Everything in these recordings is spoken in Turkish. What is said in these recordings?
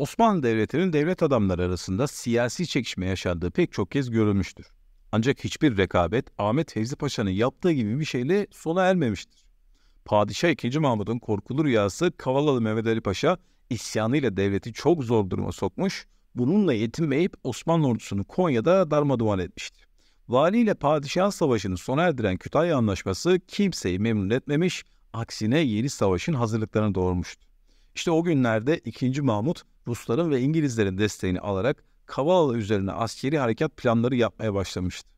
Osmanlı Devleti'nin devlet adamları arasında siyasi çekişme yaşandığı pek çok kez görülmüştür. Ancak hiçbir rekabet Ahmet Fevzi Paşa'nın yaptığı gibi bir şeyle sona ermemiştir. Padişah II. Mahmud'un korkulu rüyası Kavalalı Mehmet Ali Paşa isyanıyla devleti çok zor duruma sokmuş, bununla yetinmeyip Osmanlı ordusunu Konya'da darmadağın etmişti. Vali ile padişah savaşını sona erdiren Kütahya Anlaşması kimseyi memnun etmemiş, aksine yeni savaşın hazırlıklarını doğurmuştu. İşte o günlerde 2. Mahmut Rusların ve İngilizlerin desteğini alarak Kavala üzerine askeri harekat planları yapmaya başlamıştı.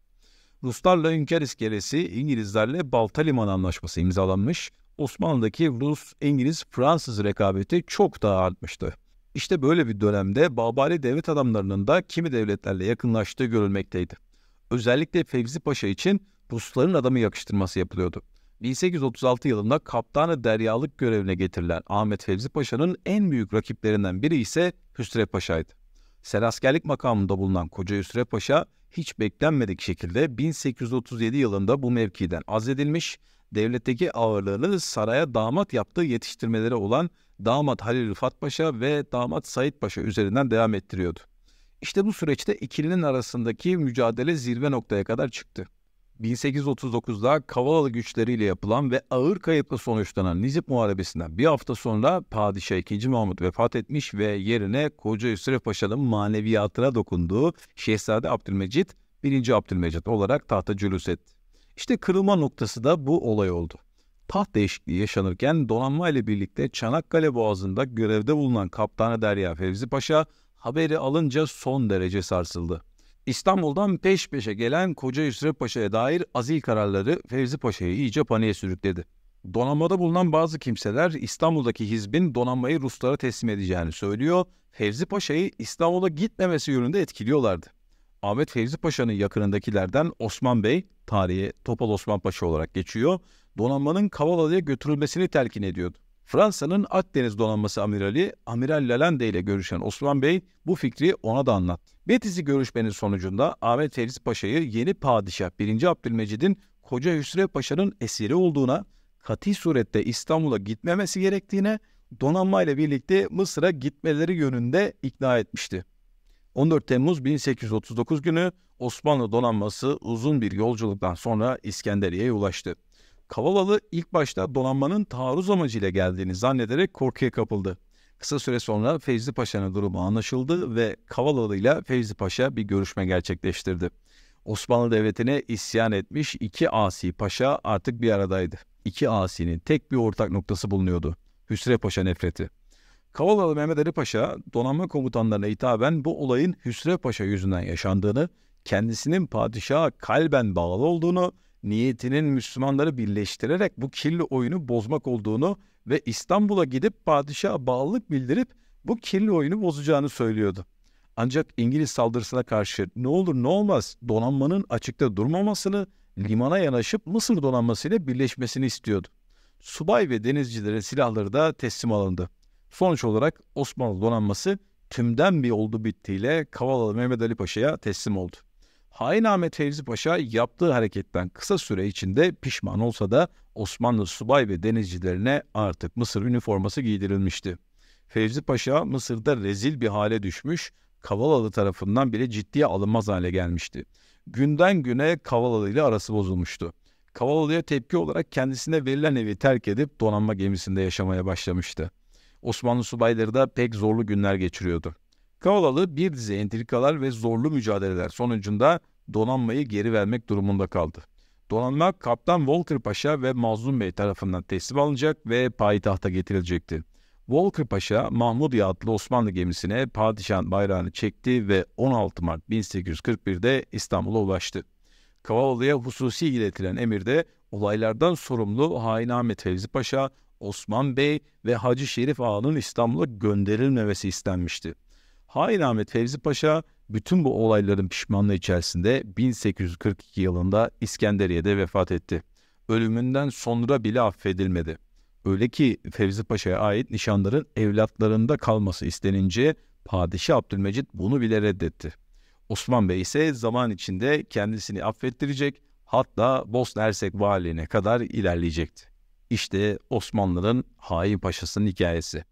Ruslarla Hünkar İskelesi, İngilizlerle Balta Limanı Anlaşması imzalanmış, Osmanlı'daki Rus, İngiliz, Fransız rekabeti çok daha artmıştı. İşte böyle bir dönemde Babali devlet adamlarının da kimi devletlerle yakınlaştığı görülmekteydi. Özellikle Fevzi Paşa için Rusların adamı yakıştırması yapılıyordu. 1836 yılında kaptanı deryalık görevine getirilen Ahmet Fevzi Paşa'nın en büyük rakiplerinden biri ise Hüsrev Paşa'ydı. Seraskerlik makamında bulunan Koca Hüsrev Paşa hiç beklenmedik şekilde 1837 yılında bu mevkiden azledilmiş, devletteki ağırlığını saraya damat yaptığı yetiştirmeleri olan damat Halil Rıfat Paşa ve damat Said Paşa üzerinden devam ettiriyordu. İşte bu süreçte ikilinin arasındaki mücadele zirve noktaya kadar çıktı. 1839'da Kavalalı güçleriyle yapılan ve ağır kayıpla sonuçlanan Nizip Muharebesi'nden bir hafta sonra Padişah II. Mahmut vefat etmiş ve yerine Koca Yusuf Paşa'nın maneviyatına dokunduğu Şehzade Abdülmecit 1. Abdülmecit olarak tahta cülüs etti. İşte kırılma noktası da bu olay oldu. Taht değişikliği yaşanırken donanma ile birlikte Çanakkale Boğazı'nda görevde bulunan Kaptanı Derya Fevzi Paşa haberi alınca son derece sarsıldı. İstanbul'dan peş peşe gelen Koca Yusuf Paşa'ya dair azil kararları Fevzi Paşa'yı iyice paniğe sürükledi. Donanmada bulunan bazı kimseler İstanbul'daki hizbin donanmayı Ruslara teslim edeceğini söylüyor, Fevzi Paşa'yı İstanbul'a gitmemesi yönünde etkiliyorlardı. Ahmet Fevzi Paşa'nın yakınındakilerden Osman Bey, tarihe Topal Osman Paşa olarak geçiyor, donanmanın Kavala'ya götürülmesini telkin ediyordu. Fransa'nın Akdeniz Donanması Amirali Amiral Lalande ile görüşen Osman Bey bu fikri ona da anlattı. Betis'i görüşmenin sonucunda Ahmet Fevzi Paşa'yı yeni padişah 1. Abdülmecid'in Koca Hüsrev Paşa'nın esiri olduğuna, katı surette İstanbul'a gitmemesi gerektiğine, donanmayla birlikte Mısır'a gitmeleri yönünde ikna etmişti. 14 Temmuz 1839 günü Osmanlı donanması uzun bir yolculuktan sonra İskenderiye'ye ulaştı. Kavalalı ilk başta donanmanın taarruz amacıyla geldiğini zannederek korkuya kapıldı. Kısa süre sonra Fevzi Paşa'nın durumu anlaşıldı ve Kavalalı ile Fevzi Paşa bir görüşme gerçekleştirdi. Osmanlı Devleti'ne isyan etmiş iki asi paşa artık bir aradaydı. İki asinin tek bir ortak noktası bulunuyordu. Hüsrev Paşa nefreti. Kavalalı Mehmet Ali Paşa donanma komutanlarına hitaben bu olayın Hüsrev Paşa yüzünden yaşandığını, kendisinin padişaha kalben bağlı olduğunu niyetinin Müslümanları birleştirerek bu kirli oyunu bozmak olduğunu ve İstanbul'a gidip padişaha bağlılık bildirip bu kirli oyunu bozacağını söylüyordu. Ancak İngiliz saldırısına karşı ne olur ne olmaz donanmanın açıkta durmamasını, limana yanaşıp Mısır donanması birleşmesini istiyordu. Subay ve denizcilerin silahları da teslim alındı. Sonuç olarak Osmanlı donanması tümden bir oldu bittiyle Kavalalı Mehmet Ali Paşa'ya teslim oldu. Hain Ahmet Fevzi Paşa yaptığı hareketten kısa süre içinde pişman olsa da Osmanlı subay ve denizcilerine artık Mısır üniforması giydirilmişti. Fevzi Paşa Mısır'da rezil bir hale düşmüş, Kavalalı tarafından bile ciddiye alınmaz hale gelmişti. Günden güne Kavalalı ile arası bozulmuştu. Kavalalı'ya tepki olarak kendisine verilen evi terk edip donanma gemisinde yaşamaya başlamıştı. Osmanlı subayları da pek zorlu günler geçiriyordu. Kavalalı bir dizi entrikalar ve zorlu mücadeleler sonucunda donanmayı geri vermek durumunda kaldı. Donanma Kaptan Walker Paşa ve Mazlum Bey tarafından teslim alınacak ve payitahta getirilecekti. Walker Paşa, Mahmud adlı Osmanlı gemisine padişah bayrağını çekti ve 16 Mart 1841'de İstanbul'a ulaştı. Kavalalı'ya hususi iletilen emirde olaylardan sorumlu Hain Ahmet Fevzi Paşa, Osman Bey ve Hacı Şerif Ağa'nın İstanbul'a gönderilmemesi istenmişti. Hain Ahmet Fevzi Paşa bütün bu olayların pişmanlığı içerisinde 1842 yılında İskenderiye'de vefat etti. Ölümünden sonra bile affedilmedi. Öyle ki Fevzi Paşa'ya ait nişanların evlatlarında kalması istenince Padişah Abdülmecit bunu bile reddetti. Osman Bey ise zaman içinde kendisini affettirecek hatta Bosna Hersek valiliğine kadar ilerleyecekti. İşte Osmanlı'nın hain paşasının hikayesi.